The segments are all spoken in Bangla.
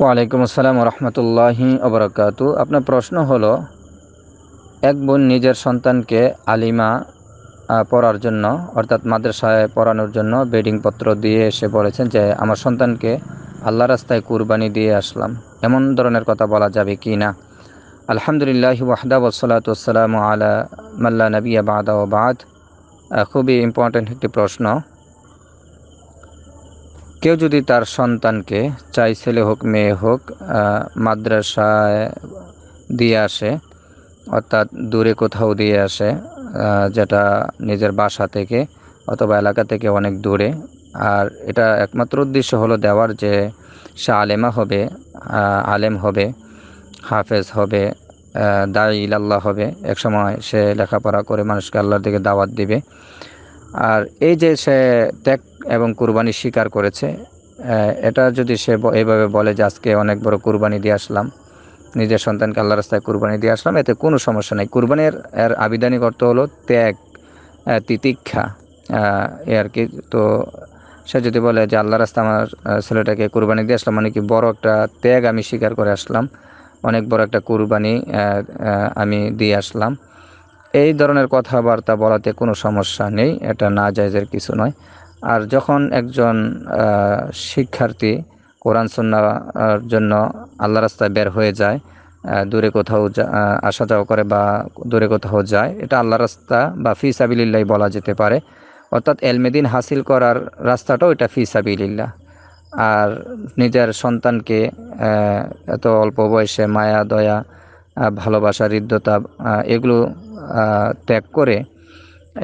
ওয়ালাইকুম আসসালাম রহমতুল্লাহি অবরাকাত আপনার প্রশ্ন হলো এক বোন নিজের সন্তানকে আলিমা পড়ার জন্য অর্থাৎ মাদ্রাসায় পড়ানোর জন্য বেডিংপত্র দিয়ে এসে বলেছেন যে আমার সন্তানকে আল্লাহ রাস্তায় কুরবানি দিয়ে আসলাম এমন ধরনের কথা বলা যাবে কি না আলহামদুলিল্লাহ ওয়াহদা আল্লাহ আলা মাল্লা নবিয়া বাদা বাদ খুবই ইম্পর্ট্যান্ট একটি প্রশ্ন কেউ যদি তার সন্তানকে চাই ছেলে হোক মেয়ে হোক মাদ্রাসায় দিয়ে আসে অর্থাৎ দূরে কোথাও দিয়ে আসে যেটা নিজের বাসা থেকে অথবা এলাকা থেকে অনেক দূরে আর এটা একমাত্র উদ্দেশ্য হলো দেওয়ার যে সে আলেমা হবে আলেম হবে হাফেজ হবে দায় আল্লাহ হবে একসময় সে লেখাপড়া করে মানুষকে আল্লাহর দিকে দাওয়াত দিবে আর এই যে সে ত্যাগ এবং কুরবানি স্বীকার করেছে এটা যদি সে এভাবে বলে যে আজকে অনেক বড় কুরবানি দিয়ে আসলাম নিজের সন্তানকে আল্লাহ রাস্তায় কুরবানি দিয়ে আসলাম এতে কোনো সমস্যা নেই কুরবানির এর আবিধানিক অর্থ হলো ত্যাগ তিতিক্ষা এ আর কি তো সে যদি বলে যে আল্লাহ রাস্তা আমার ছেলেটাকে কুরবানি দিয়ে আসলাম মানে কি বড় একটা ত্যাগ আমি স্বীকার করে আসলাম অনেক বড় একটা কুরবানি আমি দিয়ে আসলাম এই ধরনের কথাবার্তা বলাতে কোনো সমস্যা নেই এটা না জায়জের কিছু নয় আর যখন একজন শিক্ষার্থী কোরআন সন্ন্যার জন্য আল্লাহ রাস্তায় বের হয়ে যায় দূরে কোথাও আসা যাওয়া করে বা দূরে কোথাও যায় এটা আল্লাহ রাস্তা বা ফি সাবিল্লাই বলা যেতে পারে অর্থাৎ এলমেদিন হাসিল করার রাস্তাটাও এটা ফি সাবিল্লা আর নিজের সন্তানকে এত অল্প বয়সে মায়া দয়া ভালোবাসা হৃদ্যতা এগুলো ত্যাগ করে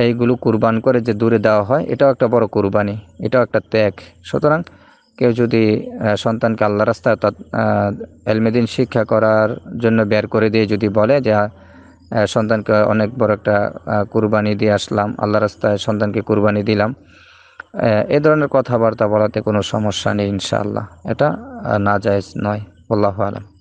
এইগুলো কুরবান করে যে দূরে দেওয়া হয় এটাও একটা বড় কুরবানি এটাও একটা ত্যাগ সুতরাং কেউ যদি সন্তানকে আল্লাহ রাস্তায় অর্থাৎ এলমেদিন শিক্ষা করার জন্য বের করে দিয়ে যদি বলে যে সন্তানকে অনেক বড় একটা কুরবানি দিয়ে আসলাম আল্লাহ রাস্তায় সন্তানকে কুরবানি দিলাম এ ধরনের কথাবার্তা বলাতে কোনো সমস্যা নেই ইনশাআল্লাহ এটা না নয় আল্লাহ আলম